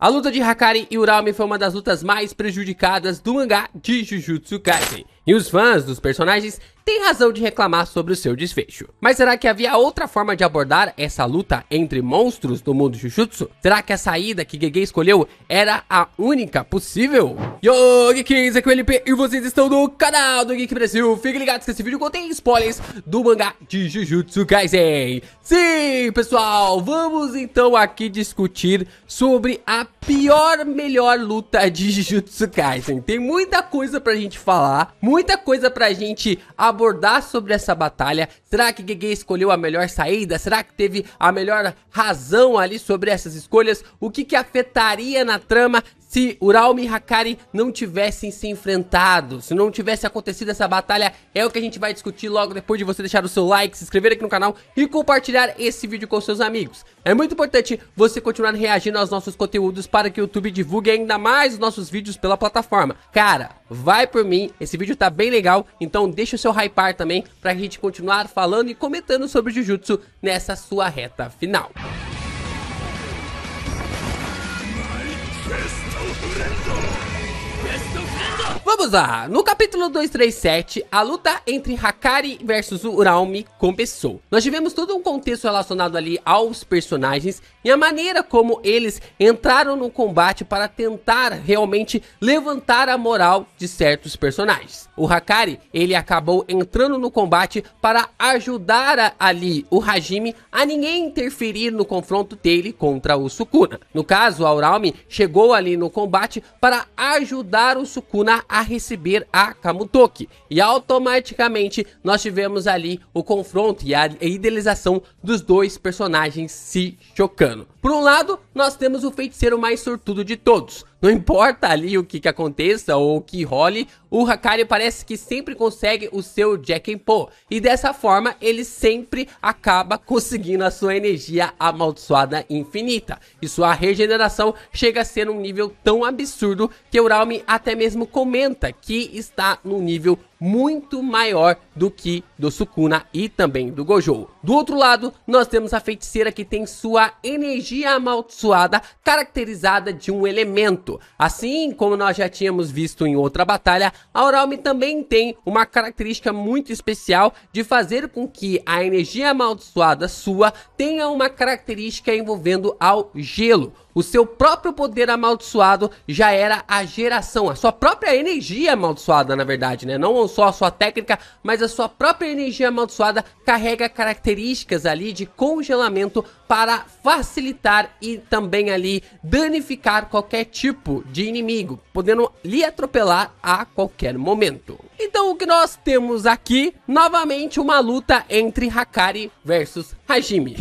A luta de Hakari e Urami foi uma das lutas mais prejudicadas do mangá de Jujutsu Kaisen. E os fãs dos personagens têm razão de reclamar sobre o seu desfecho. Mas será que havia outra forma de abordar essa luta entre monstros do mundo Jujutsu? Será que a saída que Gege escolheu era a única possível? Yo, Geekins, aqui é o LP e vocês estão no canal do Geek Brasil. Fiquem ligados que esse vídeo contém spoilers do mangá de Jujutsu Kaisen. Sim, pessoal, vamos então aqui discutir sobre a pior melhor luta de Jujutsu Kaisen. Tem muita coisa pra gente falar, muita coisa pra gente abordar sobre essa batalha. Será que Gege escolheu a melhor saída? Será que teve a melhor razão ali sobre essas escolhas? O que que afetaria na trama? se Uralmi e Hakari não tivessem se enfrentado, se não tivesse acontecido essa batalha, é o que a gente vai discutir logo depois de você deixar o seu like, se inscrever aqui no canal e compartilhar esse vídeo com seus amigos. É muito importante você continuar reagindo aos nossos conteúdos para que o YouTube divulgue ainda mais os nossos vídeos pela plataforma. Cara, vai por mim, esse vídeo tá bem legal, então deixa o seu hypar também para a gente continuar falando e comentando sobre Jujutsu nessa sua reta final. Let's go! Vamos lá, no capítulo 237, a luta entre Hakari versus Uraumi começou. Nós tivemos todo um contexto relacionado ali aos personagens e a maneira como eles entraram no combate para tentar realmente levantar a moral de certos personagens. O Hakari, ele acabou entrando no combate para ajudar ali o Hajime a ninguém interferir no confronto dele contra o Sukuna. No caso, a Uraumi chegou ali no combate para ajudar o Sukuna a a receber a Kamutoki. E automaticamente nós tivemos ali o confronto e a idealização dos dois personagens se chocando. Por um lado, nós temos o feiticeiro mais sortudo de todos. Não importa ali o que, que aconteça ou o que role, o Hakari parece que sempre consegue o seu Jack and Po. E dessa forma, ele sempre acaba conseguindo a sua energia amaldiçoada infinita. E sua regeneração chega a ser um nível tão absurdo que o Raumi até mesmo comenta que está no nível muito maior do que do Sukuna e também do Gojo. Do outro lado, nós temos a feiticeira que tem sua energia amaldiçoada caracterizada de um elemento. Assim como nós já tínhamos visto em outra batalha, a Oraomi também tem uma característica muito especial de fazer com que a energia amaldiçoada sua tenha uma característica envolvendo ao gelo o seu próprio poder amaldiçoado já era a geração, a sua própria energia amaldiçoada, na verdade, né? Não só a sua técnica, mas a sua própria energia amaldiçoada carrega características ali de congelamento para facilitar e também ali danificar qualquer tipo de inimigo, podendo lhe atropelar a qualquer momento. Então o que nós temos aqui, novamente uma luta entre Hakari versus Hajime.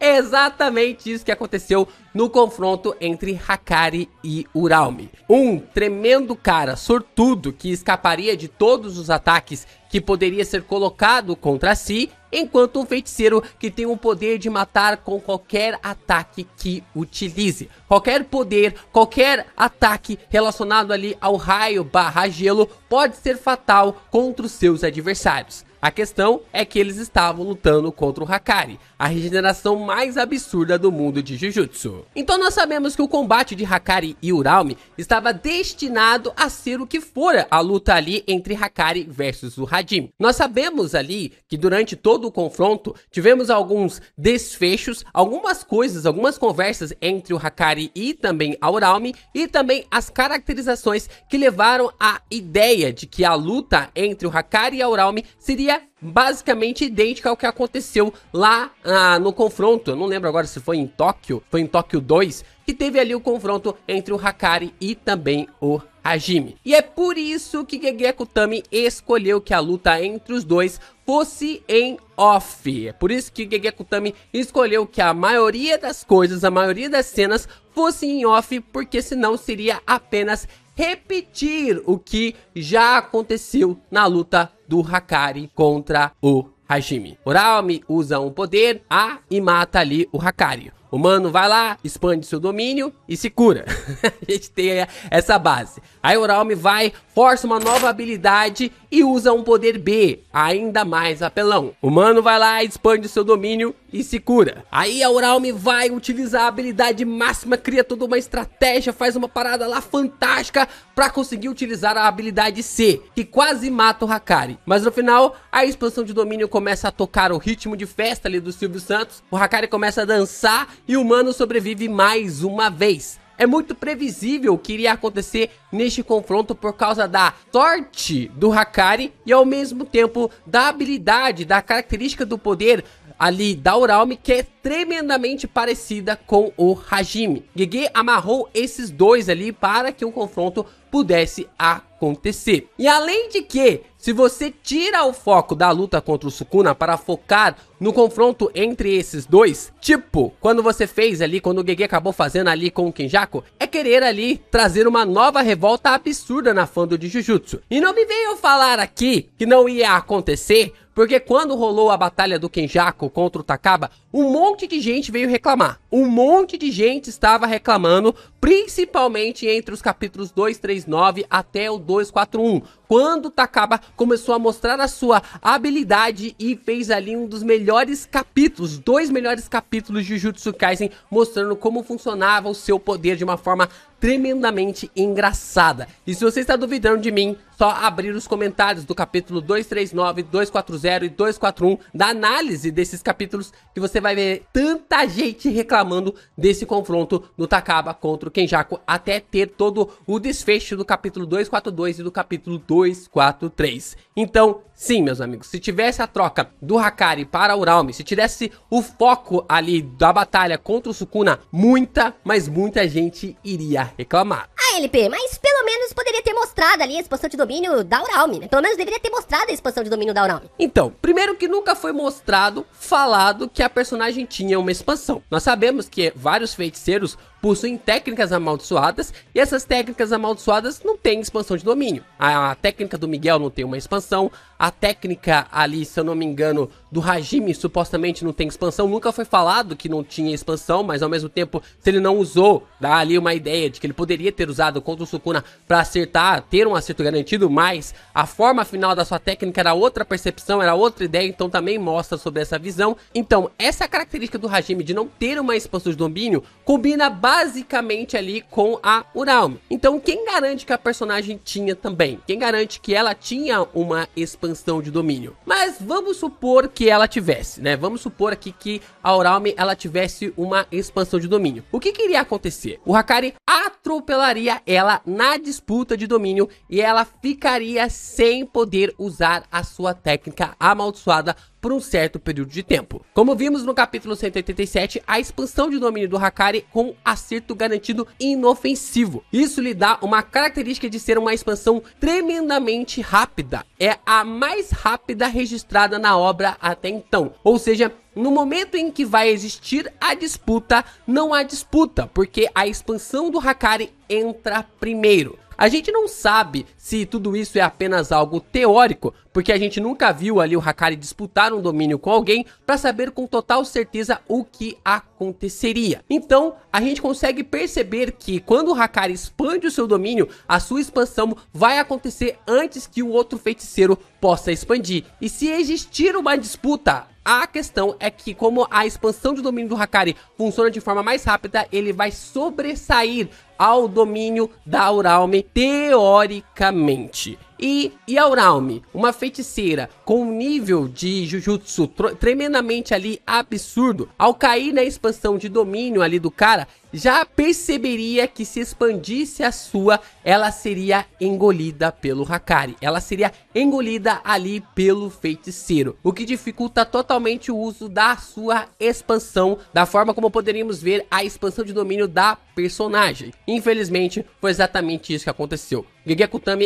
é exatamente isso que aconteceu no confronto entre Hakari e Uralmi. Um tremendo cara sortudo que escaparia de todos os ataques que poderia ser colocado contra si, enquanto um feiticeiro que tem o poder de matar com qualquer ataque que utilize. Qualquer poder, qualquer ataque relacionado ali ao raio barra gelo pode ser fatal contra os seus adversários. A questão é que eles estavam lutando contra o Hakari a regeneração mais absurda do mundo de Jujutsu. Então nós sabemos que o combate de Hakari e Uralmi estava destinado a ser o que fora a luta ali entre Hakari versus o Hajime. Nós sabemos ali que durante todo o confronto tivemos alguns desfechos, algumas coisas, algumas conversas entre o Hakari e também a Uralmi e também as caracterizações que levaram à ideia de que a luta entre o Hakari e a Uralmi seria basicamente idêntica ao que aconteceu lá ah, no confronto. Eu não lembro agora se foi em Tóquio, foi em Tóquio 2, que teve ali o confronto entre o Hakari e também o Hajime. E é por isso que Gege Kutami escolheu que a luta entre os dois fosse em off. É por isso que Gege Kutami escolheu que a maioria das coisas, a maioria das cenas fosse em off, porque senão seria apenas repetir o que já aconteceu na luta do Hakari contra o Hajime. Urami usa um poder A e mata ali o Hakari. O mano vai lá, expande seu domínio e se cura. a gente tem essa base. Aí o Raume vai, força uma nova habilidade e usa um poder B, ainda mais apelão. O mano vai lá, expande seu domínio e se cura. Aí a vai utilizar a habilidade máxima, cria toda uma estratégia, faz uma parada lá fantástica para conseguir utilizar a habilidade C, que quase mata o Hakari. Mas no final, a expansão de domínio começa a tocar o ritmo de festa ali do Silvio Santos, o Hakari começa a dançar e o mano sobrevive mais uma vez. É muito previsível o que iria acontecer neste confronto por causa da sorte do Hakari e ao mesmo tempo da habilidade, da característica do poder ali da Uralme, que é tremendamente parecida com o Hajime. Gege amarrou esses dois ali para que um confronto pudesse acontecer. E além de que, se você tira o foco da luta contra o Sukuna para focar no confronto entre esses dois, tipo, quando você fez ali, quando o Gege acabou fazendo ali com o Kenjaku, é querer ali trazer uma nova revolta absurda na fã do Jujutsu. E não me venham falar aqui que não ia acontecer, porque quando rolou a batalha do Kenjaku contra o Takaba, um monte de gente veio reclamar. Um monte de gente estava reclamando, principalmente entre os capítulos 239 até o 241, quando o Takaba começou a mostrar a sua habilidade e fez ali um dos melhores capítulos, dois melhores capítulos de Jujutsu Kaisen, mostrando como funcionava o seu poder de uma forma tremendamente engraçada. E se você está duvidando de mim, só abrir os comentários do capítulo 239, 240 e 241 da análise desses capítulos que você vai ver tanta gente reclamando desse confronto no Takaba contra o Kenjaku até ter todo o desfecho do capítulo 242 e do capítulo 243. Então, sim, meus amigos, se tivesse a troca do Hakari para Uralmi, se tivesse o foco ali da batalha contra o Sukuna, muita, mas muita gente iria reclamar. Ah, LP, mas pelo menos poderia ter mostrado ali a expansão de domínio da Uralme, né? Pelo menos deveria ter mostrado a expansão de domínio da Uralme. Então, primeiro que nunca foi mostrado, falado que a personagem tinha uma expansão. Nós sabemos que vários feiticeiros possuem técnicas amaldiçoadas e essas técnicas amaldiçoadas não têm expansão de domínio. A, a técnica do Miguel não tem uma expansão, a técnica ali, se eu não me engano, do Hajime supostamente não tem expansão, nunca foi falado que não tinha expansão, mas ao mesmo tempo, se ele não usou, dá ali uma ideia de que ele poderia ter usado contra o Sukuna para acertar, ter um acerto garantido, mas a forma final da sua técnica era outra percepção, era outra ideia, então também mostra sobre essa visão. Então, essa característica do Hajime de não ter uma expansão de domínio combina bastante basicamente ali com a Uralm. Então, quem garante que a personagem tinha também? Quem garante que ela tinha uma expansão de domínio? Mas vamos supor que ela tivesse, né? Vamos supor aqui que a Uralm ela tivesse uma expansão de domínio. O que, que iria acontecer? O Hakari atropelaria ela na disputa de domínio e ela ficaria sem poder usar a sua técnica amaldiçoada por um certo período de tempo. Como vimos no capítulo 187, a expansão de domínio do Hakari com acerto garantido inofensivo. Isso lhe dá uma característica de ser uma expansão tremendamente rápida. É a mais rápida registrada na obra até então, ou seja, no momento em que vai existir a disputa, não há disputa, porque a expansão do Hakari entra primeiro. A gente não sabe se tudo isso é apenas algo teórico, porque a gente nunca viu ali o Hakari disputar um domínio com alguém para saber com total certeza o que aconteceria. Então, a gente consegue perceber que quando o Hakari expande o seu domínio, a sua expansão vai acontecer antes que o outro feiticeiro possa expandir. E se existir uma disputa, a questão é que, como a expansão de domínio do Hakari funciona de forma mais rápida, ele vai sobressair ao domínio da Auralme, teoricamente. E Yauralme, uma feiticeira com um nível de Jujutsu tremendamente ali absurdo, ao cair na expansão de domínio ali do cara, já perceberia que se expandisse a sua, ela seria engolida pelo Hakari. Ela seria engolida ali pelo feiticeiro, o que dificulta totalmente o uso da sua expansão, da forma como poderíamos ver a expansão de domínio da personagem. Infelizmente, foi exatamente isso que aconteceu. Gege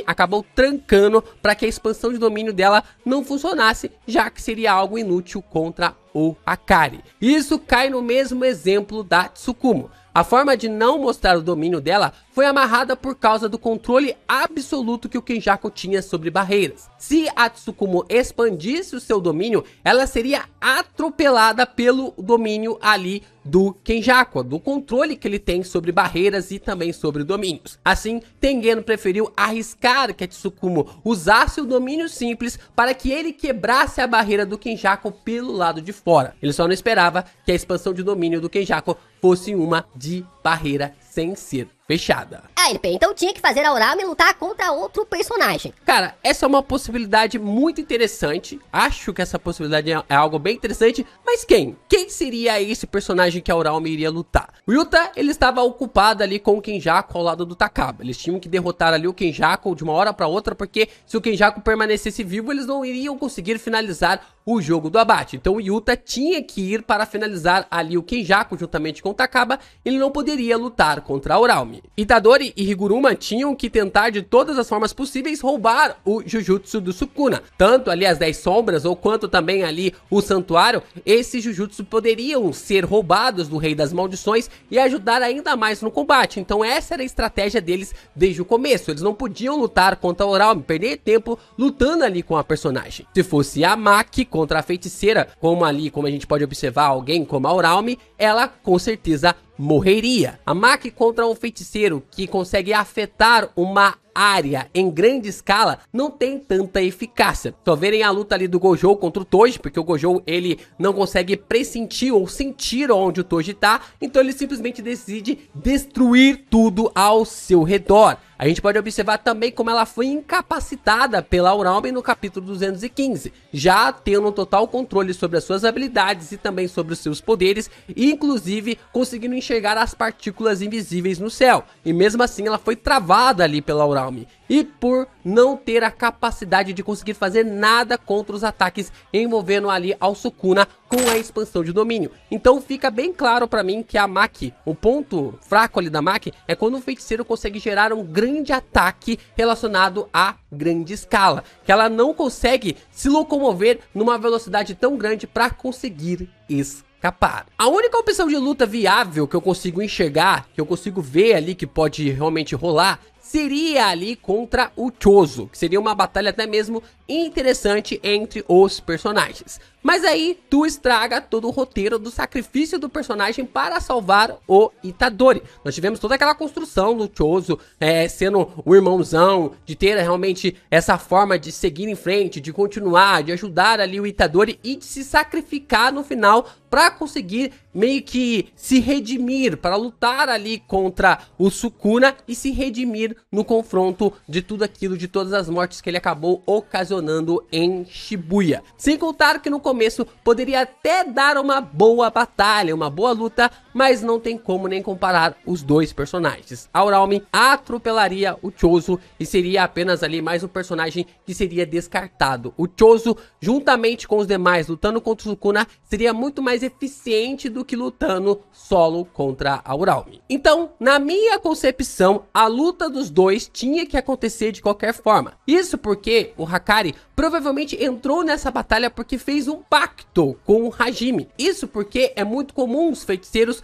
acabou trancando para que a expansão de domínio dela não funcionasse, já que seria algo inútil contra o Akari. Isso cai no mesmo exemplo da Tsukumo. A forma de não mostrar o domínio dela foi amarrada por causa do controle absoluto que o Kenjaku tinha sobre barreiras. Se a Tsukumo expandisse o seu domínio, ela seria atropelada pelo domínio ali do Kenjaku, do controle que ele tem sobre barreiras e também sobre domínios. Assim, Tengen preferiu arriscar que a Tsukumo usasse o domínio simples para que ele quebrasse a barreira do Kenjaku pelo lado de fora. Ele só não esperava que a expansão de domínio do Kenjaku fosse uma de barreira sem ser fechada. Ah, LP, então tinha que fazer a Orame lutar contra outro personagem. Cara, essa é uma possibilidade muito interessante. Acho que essa possibilidade é, é algo bem interessante. Mas quem? Quem seria esse personagem que a Orame iria lutar? O Yuta, ele estava ocupado ali com o Kenjaku ao lado do Takaba. Eles tinham que derrotar ali o Kenjaku de uma hora para outra, porque se o Kenjaku permanecesse vivo, eles não iriam conseguir finalizar o jogo do abate. Então o Yuta tinha que ir para finalizar ali o Kenjaku juntamente com o Takaba. Ele não poderia lutar contra a Oralme. Itadori e Higuruma tinham que tentar de todas as formas possíveis roubar o Jujutsu do Sukuna. Tanto ali as 10 sombras, ou quanto também ali o santuário, esses Jujutsu poderiam ser roubados do Rei das Maldições e ajudar ainda mais no combate. Então essa era a estratégia deles desde o começo. Eles não podiam lutar contra a Oral, perder tempo lutando ali com a personagem. Se fosse a Maki contra a feiticeira, como ali, como a gente pode observar alguém como a Oralme, ela com certeza morreria. A MAC contra um feiticeiro que consegue afetar uma área em grande escala não tem tanta eficácia. Só verem a luta ali do Gojo contra o Toji, porque o Gojo ele não consegue pressentir ou sentir onde o Toji tá, então ele simplesmente decide destruir tudo ao seu redor. A gente pode observar também como ela foi incapacitada pela Uraume no capítulo 215, já tendo um total controle sobre as suas habilidades e também sobre os seus poderes, e inclusive conseguindo enxergar as partículas invisíveis no céu. E mesmo assim ela foi travada ali pela Uraume e por não ter a capacidade de conseguir fazer nada contra os ataques envolvendo ali ao Sukuna com a expansão de domínio. Então fica bem claro para mim que a Maki, o ponto fraco ali da Maki, é quando o feiticeiro consegue gerar um grande ataque relacionado a grande escala, que ela não consegue se locomover numa velocidade tão grande para conseguir escapar. A única opção de luta viável que eu consigo enxergar, que eu consigo ver ali que pode realmente rolar, seria ali contra o Chozo, que seria uma batalha até mesmo interessante entre os personagens. Mas aí tu estraga todo o roteiro do sacrifício do personagem para salvar o Itadori. Nós tivemos toda aquela construção do Chozo é, sendo o irmãozão, de ter realmente essa forma de seguir em frente, de continuar, de ajudar ali o Itadori e de se sacrificar no final para conseguir meio que se redimir, para lutar ali contra o Sukuna e se redimir no confronto de tudo aquilo, de todas as mortes que ele acabou ocasionando em Shibuya. Sem contar que no começo poderia até dar uma boa batalha, uma boa luta, mas não tem como nem comparar os dois personagens. Auralmin atropelaria o Chozo e seria apenas ali mais um personagem que seria descartado. O Chozo, juntamente com os demais lutando contra o Sukuna, seria muito mais eficiente do que lutando solo contra Auralmin. Então, na minha concepção, a luta dos dois tinha que acontecer de qualquer forma. Isso porque o Hakari provavelmente entrou nessa batalha porque fez um pacto com o Hajime. Isso porque é muito comum os feiticeiros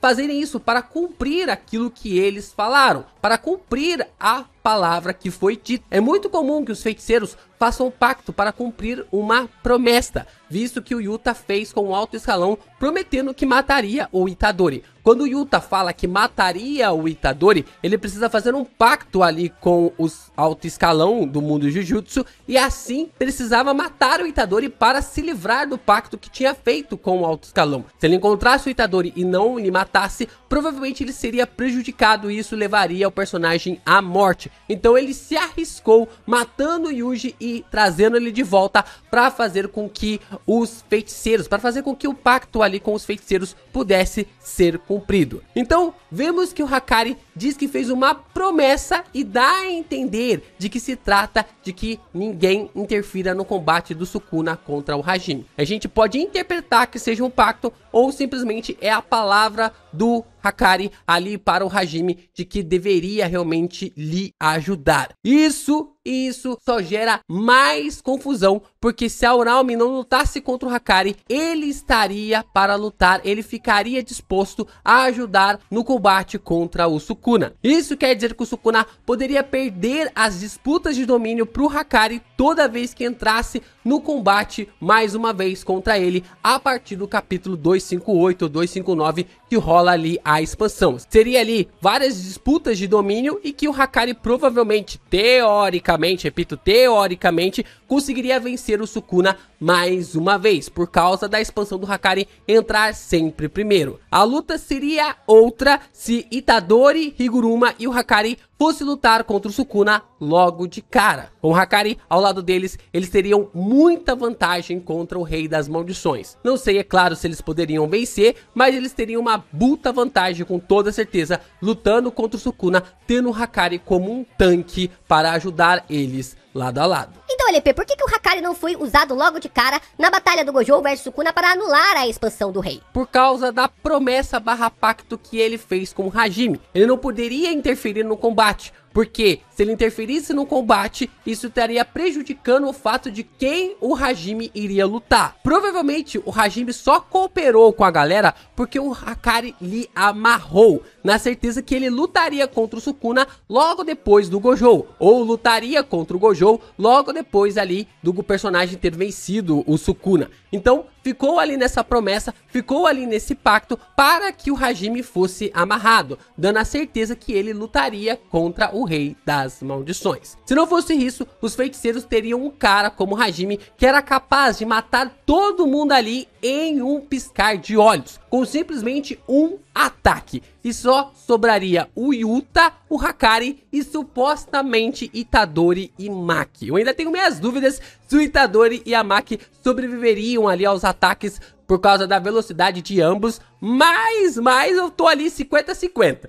fazerem isso para cumprir aquilo que eles falaram, para cumprir a palavra que foi dita. É muito comum que os feiticeiros façam um pacto para cumprir uma promessa, visto que o Yuta fez com o alto escalão prometendo que mataria o Itadori. Quando o Yuta fala que mataria o Itadori, ele precisa fazer um pacto ali com os alto escalão do mundo Jujutsu e assim precisava matar o Itadori para se livrar do pacto que tinha feito com o alto escalão. Se ele encontrasse o Itadori e não lhe matasse, matasse, provavelmente ele seria prejudicado e isso levaria o personagem à morte. Então ele se arriscou matando Yuji e trazendo ele de volta para fazer com que os feiticeiros, para fazer com que o pacto ali com os feiticeiros pudesse ser cumprido. Então, vemos que o Hakari diz que fez uma promessa e dá a entender de que se trata de que ninguém interfira no combate do Sukuna contra o Hajime. A gente pode interpretar que seja um pacto ou simplesmente é a palavra do Hakari ali para o Hajime de que deveria realmente lhe ajudar. Isso isso só gera mais confusão, porque se a Uralmi não lutasse contra o Hakari, ele estaria para lutar, ele ficaria disposto a ajudar no combate contra o Sukuna. Isso quer dizer que o Sukuna poderia perder as disputas de domínio para o Hakari toda vez que entrasse no combate mais uma vez contra ele, a partir do capítulo 258 ou 259 que rola ali a expansão. Seria ali várias disputas de domínio e que o Hakari provavelmente, teoricamente, repito, teoricamente, conseguiria vencer o Sukuna mais uma vez, por causa da expansão do Hakari entrar sempre primeiro. A luta seria outra se Itadori, Higuruma e o Hakari fosse lutar contra o Sukuna logo de cara. Com o Hakari ao lado deles, eles teriam muita vantagem contra o Rei das Maldições. Não sei, é claro, se eles poderiam vencer, mas eles teriam uma puta vantagem com toda certeza, lutando contra o Sukuna, tendo o Hakari como um tanque para ajudar eles lado a lado. LP, por que, que o Hakari não foi usado logo de cara na batalha do Gojo vs Sukuna para anular a expansão do rei? Por causa da promessa barra pacto que ele fez com o Hajime. Ele não poderia interferir no combate, porque se ele interferisse no combate, isso estaria prejudicando o fato de quem o Hajime iria lutar. Provavelmente o Hajime só cooperou com a galera porque o Hakari lhe amarrou na certeza que ele lutaria contra o Sukuna logo depois do Gojo, ou lutaria contra o Gojo logo depois ali do personagem ter vencido o Sukuna. Então, ficou ali nessa promessa, ficou ali nesse pacto para que o Hajime fosse amarrado, dando a certeza que ele lutaria contra o rei das maldições. Se não fosse isso, os feiticeiros teriam um cara como Hajime que era capaz de matar todo mundo ali em um piscar de olhos, com simplesmente um ataque. E só sobraria o Yuta, o Hakari e supostamente Itadori e Maki. Eu ainda tenho minhas dúvidas se o Itadori e a Maki sobreviveriam ali aos ataques por causa da velocidade de ambos, mas, mas eu tô ali 50-50.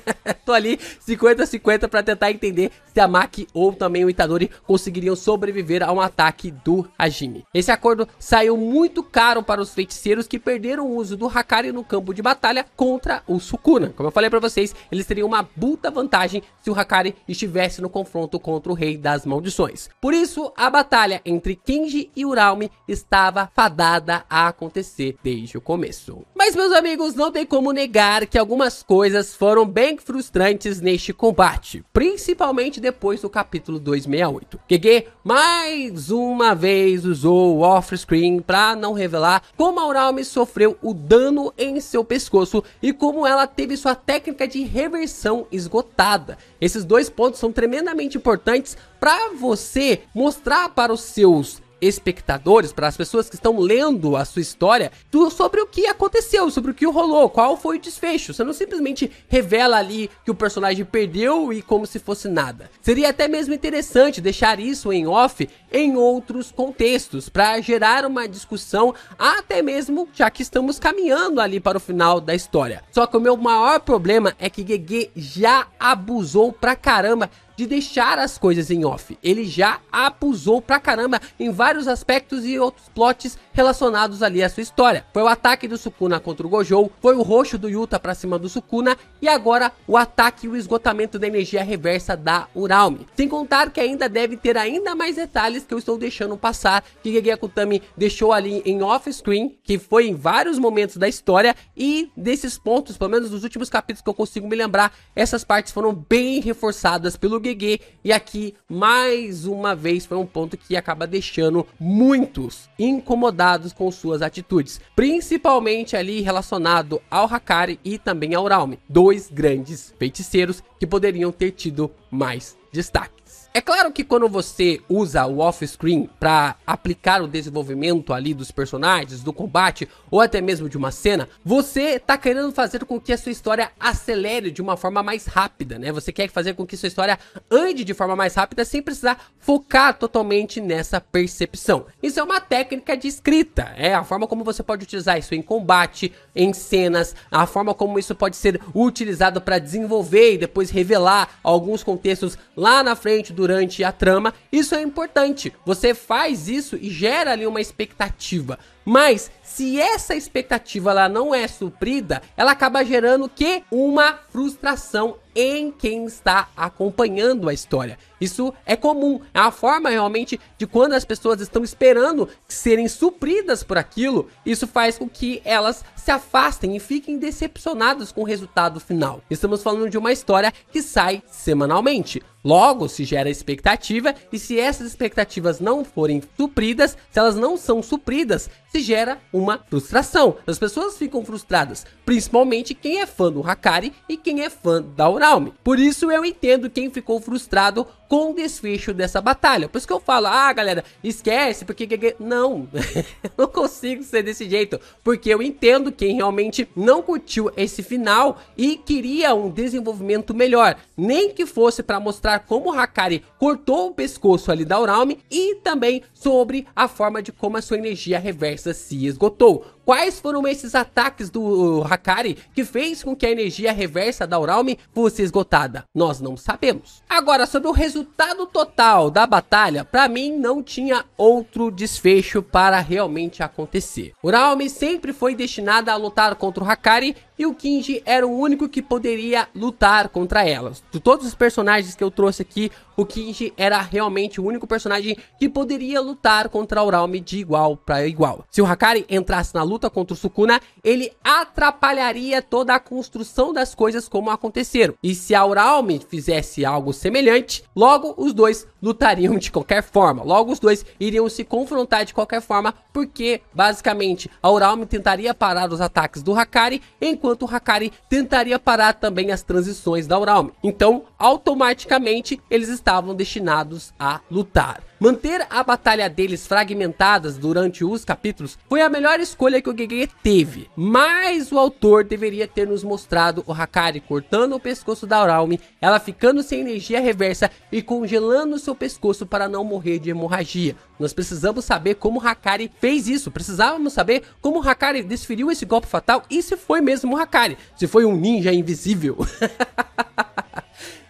tô ali 50-50 para tentar entender se a Maki ou também o Itadori conseguiriam sobreviver a um ataque do Hajime. Esse acordo saiu muito caro para os feiticeiros que perderam o uso do Hakari no campo de batalha contra o Sukuna. Como eu falei para vocês, eles teriam uma puta vantagem se o Hakari estivesse no confronto contra o Rei das Maldições. Por isso, a batalha entre Kenji e Uralmi estava fadada a acontecer desde o começo. Mas, meus meus amigos, não tem como negar que algumas coisas foram bem frustrantes neste combate, principalmente depois do capítulo 268. Gege mais uma vez usou o off-screen para não revelar como a Uralme sofreu o dano em seu pescoço e como ela teve sua técnica de reversão esgotada. Esses dois pontos são tremendamente importantes para você mostrar para os seus espectadores, para as pessoas que estão lendo a sua história, sobre o que aconteceu, sobre o que rolou, qual foi o desfecho. Você não simplesmente revela ali que o personagem perdeu e como se fosse nada. Seria até mesmo interessante deixar isso em off em outros contextos, para gerar uma discussão, até mesmo já que estamos caminhando ali para o final da história. Só que o meu maior problema é que Gege já abusou pra caramba de deixar as coisas em off. Ele já abusou pra caramba em vários aspectos e outros plots relacionados ali à sua história. Foi o ataque do Sukuna contra o Gojo, foi o roxo do Yuta pra cima do Sukuna e agora o ataque e o esgotamento da energia reversa da Uralmi. Sem contar que ainda deve ter ainda mais detalhes detalhes que eu estou deixando passar, que Gege Akutami deixou ali em off-screen, que foi em vários momentos da história, e desses pontos, pelo menos nos últimos capítulos que eu consigo me lembrar, essas partes foram bem reforçadas pelo Gege, e aqui, mais uma vez, foi um ponto que acaba deixando muitos incomodados com suas atitudes, principalmente ali relacionado ao Hakari e também ao Raume, dois grandes feiticeiros que poderiam ter tido mais destaque. É claro que quando você usa o off-screen para aplicar o desenvolvimento ali dos personagens, do combate ou até mesmo de uma cena, você tá querendo fazer com que a sua história acelere de uma forma mais rápida, né? Você quer fazer com que sua história ande de forma mais rápida sem precisar focar totalmente nessa percepção. Isso é uma técnica de escrita, é a forma como você pode utilizar isso em combate, em cenas, a forma como isso pode ser utilizado para desenvolver e depois revelar alguns contextos lá na frente do durante a trama, isso é importante. Você faz isso e gera ali uma expectativa. Mas se essa expectativa ela não é suprida, ela acaba gerando que uma frustração em quem está acompanhando a história. Isso é comum, é uma forma realmente de quando as pessoas estão esperando serem supridas por aquilo, isso faz com que elas se afastem e fiquem decepcionadas com o resultado final. Estamos falando de uma história que sai semanalmente. Logo, se gera expectativa, e se essas expectativas não forem supridas, se elas não são supridas, se gera uma frustração. As pessoas ficam frustradas, principalmente quem é fã do Hakari e quem é fã da Uralmi. Por isso eu entendo quem ficou frustrado com o desfecho dessa batalha. Por isso que eu falo, ah, galera, esquece, porque... Não, não consigo ser desse jeito, porque eu entendo quem realmente não curtiu esse final e queria um desenvolvimento melhor, nem que fosse para mostrar como o Hakari cortou o pescoço ali da Uralmi e também sobre a forma de como a sua energia reversa se esgotou Quais foram esses ataques do Hakari que fez com que a energia reversa da Uralme fosse esgotada? Nós não sabemos. Agora, sobre o resultado total da batalha, para mim não tinha outro desfecho para realmente acontecer. Uralme sempre foi destinada a lutar contra o Hakari e o Kinji era o único que poderia lutar contra elas. De todos os personagens que eu trouxe aqui, o Kinji era realmente o único personagem que poderia lutar contra a Uralmi de igual para igual. Se o Hakari entrasse na luta contra o Sukuna, ele atrapalharia toda a construção das coisas como aconteceram. E se a Uralmi fizesse algo semelhante, logo os dois lutariam de qualquer forma. Logo os dois iriam se confrontar de qualquer forma, porque basicamente a Uralmi tentaria parar os ataques do Hakari, enquanto enquanto o Hakari tentaria parar também as transições da Uralme. Então, automaticamente, eles estavam destinados a lutar. Manter a batalha deles fragmentadas durante os capítulos foi a melhor escolha que o Gege teve, mas o autor deveria ter nos mostrado o Hakari cortando o pescoço da Raumi, ela ficando sem energia reversa e congelando seu pescoço para não morrer de hemorragia. Nós precisamos saber como Hakari fez isso, precisávamos saber como Hakari desferiu esse golpe fatal e se foi mesmo Hakari, se foi um ninja invisível.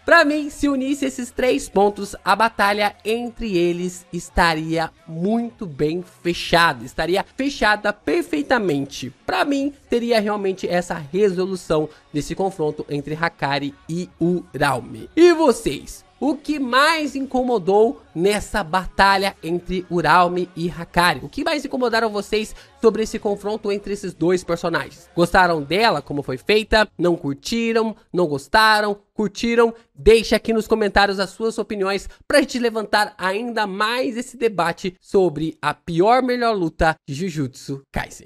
Para mim, se unisse esses três pontos, a batalha entre eles estaria muito bem fechada, estaria fechada perfeitamente. Para mim, teria realmente essa resolução desse confronto entre Hakari e Uraume. E vocês? o que mais incomodou nessa batalha entre Uralmi e Hakari? O que mais incomodaram vocês sobre esse confronto entre esses dois personagens? Gostaram dela, como foi feita? Não curtiram? Não gostaram? Curtiram? Deixe aqui nos comentários as suas opiniões pra gente levantar ainda mais esse debate sobre a pior melhor luta de Jujutsu Kaisen.